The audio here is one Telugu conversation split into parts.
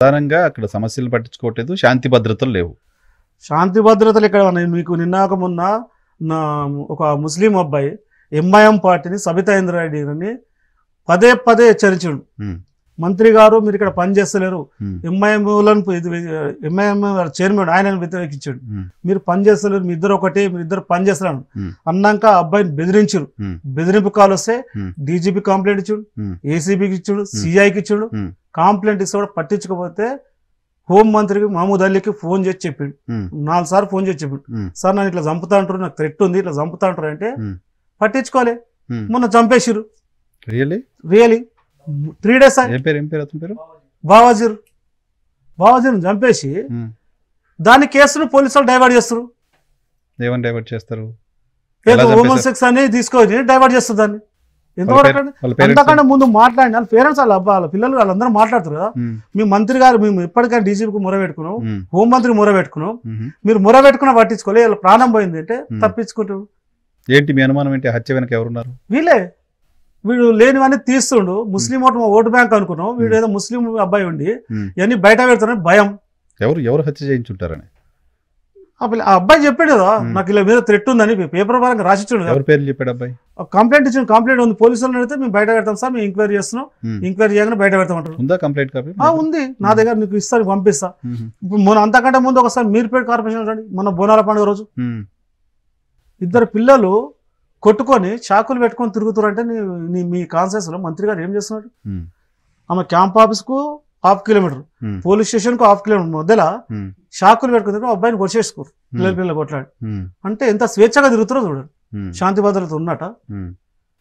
ప్రధానంగా అక్కడ సమస్యలు పట్టించుకోవట్లేదు శాంతి భద్రతలు లేవు శాంతి భద్రతలు ఇక్కడ మీకు నిన్నాక మొన్న ఒక ముస్లిం అబ్బాయి ఎంఐఎం పార్టీని సబితా ఇంద్రారెడ్డి పదే పదే హెచ్చరించాడు మంత్రి గారు మీరు ఇక్కడ పనిచేస్తలేరు ఎంఐఎంలను ఎంఐఎం చైర్మన్ ఆయన వ్యతిరేకించాడు మీరు పనిచేస్తలేరు మీ ఇద్దరు ఒకటి మీరు ఇద్దరు పనిచేస్తున్నాను అన్నాక అబ్బాయిని బెదిరించారు బెదిరింపు కాల్ వస్తే డీజీపీ కంప్లైంట్ ఇచ్చాడు ఏసీబీకి ఇచ్చాడు సిఐకి ఇచ్చాడు కంప్లైంట్ ఇస్తే కూడా పట్టించకపోతే హోమ్ మంత్రికి మహమూద్ అలీకి ఫోన్ చేసి చెప్పిండు నాలుగు సార్లు ఫోన్ చేసి చెప్పిండు సార్ నన్ను ఇట్లా చంపుతా అంటారు నాకు థ్రెట్ ఉంది ఇట్లా చంపుతా అంటారు అంటే పట్టించుకోవాలి మొన్న చంపేసిరు రియలీ రియలీ త్రీ డేస్ పేరు పేరు బావాజీర్ బావాజీర్ని చంపేసి దాని కేసును పోలీసులు డైవర్ట్ చేస్తారు ఏమని డైవర్ట్ చేస్తారు హోమన్ సెక్స్ అని తీసుకొని డైవర్ట్ చేస్తారు దాన్ని ఎందుకంటే ముందు మాట్లాడిన వాళ్ళ పేరెంట్స్ వాళ్ళ అబ్బా వాళ్ళ పిల్లలు వాళ్ళందరూ మాట్లాడుతారు మీ మంత్రి గారు మేము ఎప్పటికైనా డీజీపీకి మొర పెట్టుకున్నాం హోంమంత్రి మొర పెట్టుకున్నాం మీరు మొర పెట్టుకున్న పట్టించుకోలేదు వీళ్ళ ప్రాణం పోయింది అంటే తప్పించుకుంటారు ఏంటి మీ అనుమానం ఏంటి హత్య వెనక ఎవరున్నారు వీళ్ళే వీడు లేనివన్నీ తీస్తుండు ముస్లిం ఓటు ఓటు బ్యాంక్ అనుకున్నాం వీడు ఏదో ముస్లిం అబ్బాయి ఉండి ఇవన్నీ బయట పెడతానని భయం ఎవరు ఎవరు హత్య చేయించుంటారని ఆ అబ్బాయి చెప్పాడు కదా నాకు ఇలా మీద థ్రెట్ ఉందని పేపర్ పరంగా రాసిచ్చాడు ఎవరి పేరు చెప్పాడు అబ్బాయి కంప్లైంట్ ఇచ్చిన కంప్లైంట్ ఉంది పోలీసులు అడిగితే మేము బయట పెడతాం సార్ మేము ఎంక్వైరీ చేస్తున్నాం ఎంక్వైరీ చేయగానే బయట పెడతాం అంటారు ఉందా కంప్లైంట్ కాపీ ఉంది నా దగ్గర నీకు ఇస్తాను పంపిస్తా ఇప్పుడు మొన్న అంతకంటే ముందు ఒకసారి పేరు కార్పొరేషన్ మన మొన్న బోనాల పండుగ రోజు ఇద్దరు పిల్లలు కొట్టుకొని చాకులు పెట్టుకొని తిరుగుతారంటే నీ మీ లో మంత్రి గారు ఏం చేస్తున్నాడు ఆమె క్యాంప్ కు హాఫ్ కిలోమీటర్ పోలీస్ స్టేషన్ కు హాఫ్ కిలోమీటర్ మధ్యలో షాకులు పెట్టుకుని అబ్బాయిని కొట్టేసుకోరు పిల్లలు పిల్లలు కొట్లాడు అంటే ఎంత స్వేచ్ఛగా తిరుగుతున్నారు చూడండి శాంతి భద్రత ఉన్నట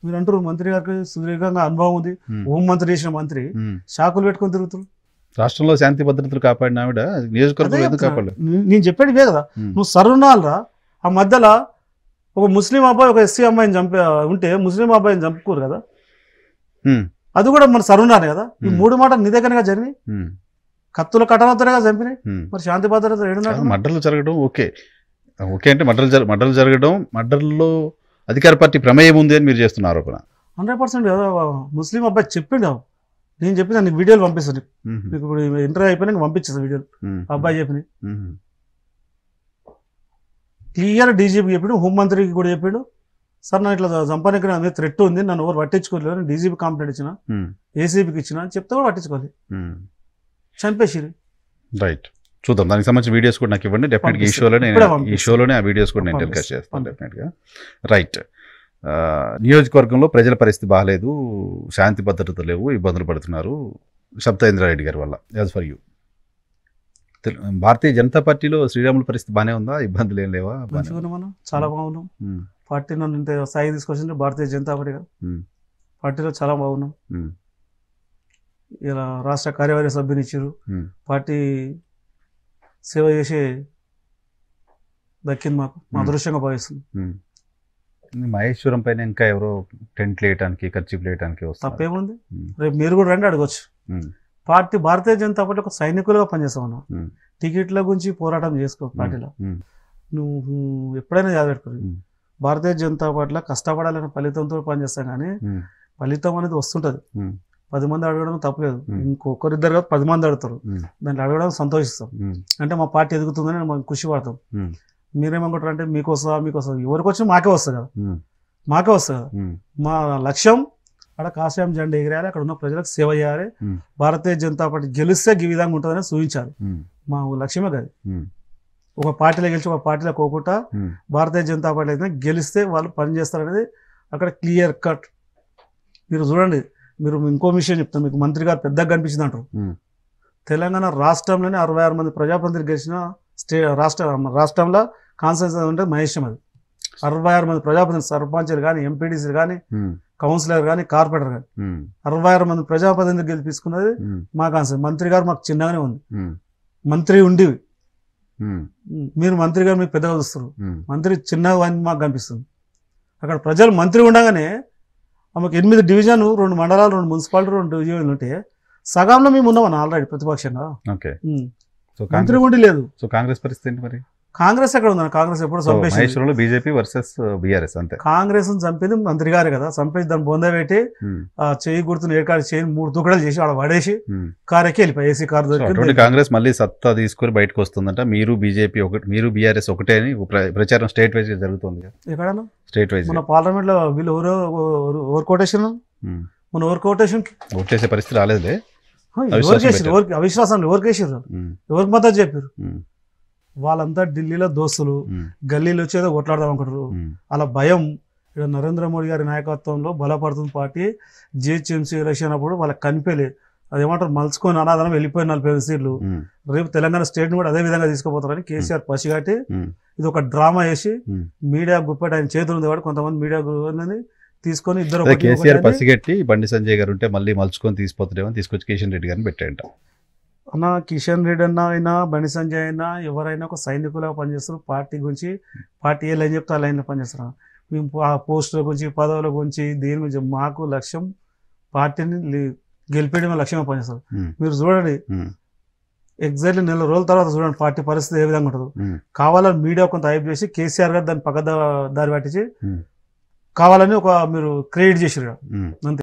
మీరు అంటారు మంత్రి గారికి సుదీర్ఘంగా అనుభవం ఉంది హోం మంత్రి చేసిన మంత్రి షాకులు పెట్టుకుని తిరుగుతారు రాష్ట్రంలో శాంతి భద్రతలు కాపాడిన ఆవిడ నియోజకవర్గం నేను చెప్పాడు ఇవే కదా నువ్వు సరుణాలరా ఆ మధ్యలో ఒక ముస్లిం అబ్బాయి ఒక ఎస్సీ అమ్మాయిని చంపే ఉంటే ముస్లిం అబ్బాయిని చంపుకోరు కదా అది కూడా మన సరుణాన్ని కదా ఈ మూడు మాటలు నీ దగ్గరగా జరిగి కత్తుల కటనతోనేగా చంపినాయి మరి శాంతి భద్రత మడ్డలు జరగడం ఓకే ఓకే అంటే మడ్డలు జరగ మడ్డలు జరగడం మడ్డల్లో అధికార పార్టీ ప్రమేయం ఉంది అని మీరు చేస్తున్న ఆరోపణ హండ్రెడ్ పర్సెంట్ కదా ముస్లిం అబ్బాయి చెప్పిండు నేను చెప్పిన దానికి వీడియోలు పంపిస్తాను మీకు ఇప్పుడు ఇంటర్వ్యూ అయిపోయినా పంపించేస్తాను వీడియోలు అబ్బాయి చెప్పినాయి క్లియర్ డీజీపీ చెప్పాడు హోంమంత్రికి కూడా చెప్పాడు సార్ నన్ను ఇట్లా సంపాదించిన మీద థ్రెట్ ఉంది నన్ను ఎవరు పట్టించుకోలేదు డీజీపీ కంప్లైంట్ ఇచ్చిన ఏసీపీకి ఇచ్చిన చెప్తే కూడా పట్టించుకోలేదు చంపేసిరు రైట్ చూద్దాం దానికి సంబంధించిన వీడియోస్ కూడా నాకు ఇవ్వండి డెఫినెట్గా ఈ షోలో నేను ఈ షోలోనే ఆ వీడియోస్ కూడా నేను టెలికాస్ట్ చేస్తాను డెఫినెట్గా రైట్ నియోజకవర్గంలో ప్రజల పరిస్థితి బాగాలేదు శాంతి భద్రత లేవు ఇబ్బందులు పడుతున్నారు సప్తేంద్రారెడ్డి గారి వల్ల as for you Bharatiya Janata పార్టీలో శ్రీరాముల పరిస్థితి బాగానే ఉందా ఇబ్బందులు ఏం లేవా మనం చాలా బాగున్నాం పార్టీ నన్ను ఇంత స్థాయి తీసుకొచ్చింది భారతీయ జనతా పార్టీ పార్టీలో చాలా బాగున్నాం ఇలా రాష్ట్ర కార్యవర్గ సభ్యుని ఇచ్చారు పార్టీ సేవ చేసే దక్కింది మాకు మా అదృశ్యంగా భావిస్తుంది మహేశ్వరం పైన ఇంకా ఎవరో టెంట్లు వేయడానికి ఖర్చు వేయడానికి తప్పేముంది రేపు మీరు కూడా రండి అడగచ్చు పార్టీ భారతీయ జనతా పార్టీ ఒక సైనికులుగా పనిచేస్తావు మనం టికెట్ల గురించి పోరాటం చేసుకో పార్టీలో నువ్వు ఎప్పుడైనా చదివేట్టుకోరు భారతీయ జనతా పార్టీలో కష్టపడాలనే ఫలితంతో పనిచేస్తాం కానీ ఫలితం అనేది వస్తుంటుంది పది మంది అడగడం తప్పలేదు ఇంకొకరిద్దరు కాదు పది మంది అడుగుతారు దాంట్లో అడగడం సంతోషిస్తాం అంటే మా పార్టీ ఎదుగుతుందని మనం ఖుషి పడతాం మీరేమనుకుంటారు అంటే మీకు మీకోసం మీకు ఎవరికి వచ్చినా మాకే వస్తుంది కదా మాకే వస్తుంది కదా మా లక్ష్యం అక్కడ కాషాయం జెండా ఎగిరాలి అక్కడ ఉన్న ప్రజలకు సేవ చేయాలి భారతీయ జనతా పార్టీ గెలిస్తే ఈ విధంగా ఉంటుందని సూచించారు మా లక్ష్యమే కాదు ఒక పార్టీలో గెలిచి ఒక పార్టీలో కోకుండా భారతీయ జనతా పార్టీ అయితే గెలిస్తే వాళ్ళు పనిచేస్తారనేది అక్కడ క్లియర్ కట్ మీరు చూడండి మీరు ఇంకో విషయం చెప్తాను మీకు మంత్రి గారు పెద్దగా కనిపించింది అంటారు తెలంగాణ రాష్ట్రంలోనే అరవై ఆరు మంది ప్రజాప్రతిని గెలిచిన స్టే రాష్ట్ర రాష్ట్రంలో కాన్సెన్స్ ఉంటే మహేశం అది అరవై ఆరు మంది ప్రజాప్రతిని సర్పంచ్లు కానీ ఎంపీడీసీలు కానీ కౌన్సిలర్ కానీ కార్పొరేటర్ కానీ అరవై ఆరు మంది ప్రజాప్రతినిధులు గెలిపించుకున్నది మా కాన్సెప్ట్ మంత్రి గారు మాకు చిన్నగానే ఉంది మంత్రి ఉండి మీరు మంత్రి గారు మీకు పెద్దగా చూస్తారు మంత్రి చిన్నగా అని మాకు కనిపిస్తుంది అక్కడ ప్రజలు మంత్రి ఉండగానే ఆమెకు ఎనిమిది డివిజన్ రెండు మండలాలు రెండు మున్సిపాలిటీ రెండు డివిజన్లు ఉంటే సగంలో మేము ఉన్నామని ఆల్రెడీ ప్రతిపక్షంగా మంత్రి ఉండి లేదు సో కాంగ్రెస్ పరిస్థితి మరి కాంగ్రెస్ ఎక్కడ ఉందండి కాంగ్రెస్ ఎప్పుడు చంపేసి బీజేపీ వర్సెస్ uh, బీఆర్ఎస్ అంతే కాంగ్రెస్ చంపింది మంత్రి గారు కదా చంపేసి దాన్ని బొందబెట్టి చేయి గుర్తు ఏకాడు చేయి మూడు తుకడలు చేసి ఆడ పడేసి కారు ఎక్కి వెళ్ళిపోయి ఏసీ కారు కాంగ్రెస్ మళ్ళీ సత్తా తీసుకుని బయటకు వస్తుందంట మీరు బీజేపీ ఒకటి మీరు బీఆర్ఎస్ ఒకటే అని ప్రచారం స్టేట్ వైజ్ జరుగుతుంది ఎక్కడ స్టేట్ వైజ్ మన పార్లమెంట్ లో వీళ్ళు ఎవరు ఓవర్ కోటేషన్ మన ఓవర్ కోటేషన్ ఓట్ చేసే పరిస్థితి రాలేదులే ఎవరికి అవిశ్వాసం ఎవరికి వేసారు ఎవరికి మద్దతు చెప్పారు వాళ్ళంతా ఢిల్లీలో దోస్తులు గల్లీలో వచ్చేదో కొట్లాడదాం అనుకుంటారు అలా భయం ఇక్కడ నరేంద్ర మోడీ గారి నాయకత్వంలో బలపడుతున్న పార్టీ జిహెచ్ఎంసీ ఎలక్షన్ అప్పుడు వాళ్ళకి కనిపించలేదు అదేమంటారు మలుచుకొని అనాదనం వెళ్ళిపోయిన నలభై సీట్లు రేపు తెలంగాణ స్టేట్ కూడా అదే విధంగా తీసుకుపోతారని కేసీఆర్ పసిగట్టి ఇది ఒక డ్రామా వేసి మీడియా గుప్పెట్ ఆయన చేతులు ఉంది కొంతమంది మీడియా తీసుకొని ఇద్దరు కేసీఆర్ పసిగట్టి బండి సంజయ్ గారు ఉంటే మళ్ళీ మలుచుకొని తీసుకుపోతారేమో తీసుకొచ్చి కిషన్ రెడ్డి గారిని పెట్టాయంట అన్న కిషన్ రెడ్డి అన్న అయినా బండి సంజయ్ అయినా ఎవరైనా ఒక సైనికులా పనిచేస్తారు పార్టీ గురించి పార్టీ ఏ లైన్ చెప్తే ఆ లైన్లో పనిచేస్తారు మేము ఆ పోస్టుల గురించి పదవుల గురించి దేని గురించి మాకు లక్ష్యం పార్టీని గెలిపేయడం లక్ష్యంగా పనిచేస్తారు మీరు చూడండి ఎగ్జాక్ట్లీ నెల రోజుల తర్వాత చూడండి పార్టీ పరిస్థితి ఏ విధంగా ఉంటుంది కావాలని మీడియా కొంత హైప్ చేసి కేసీఆర్ గారు దాన్ని పక్క దారి పట్టించి కావాలని ఒక మీరు క్రియేట్ చేసారు అంతే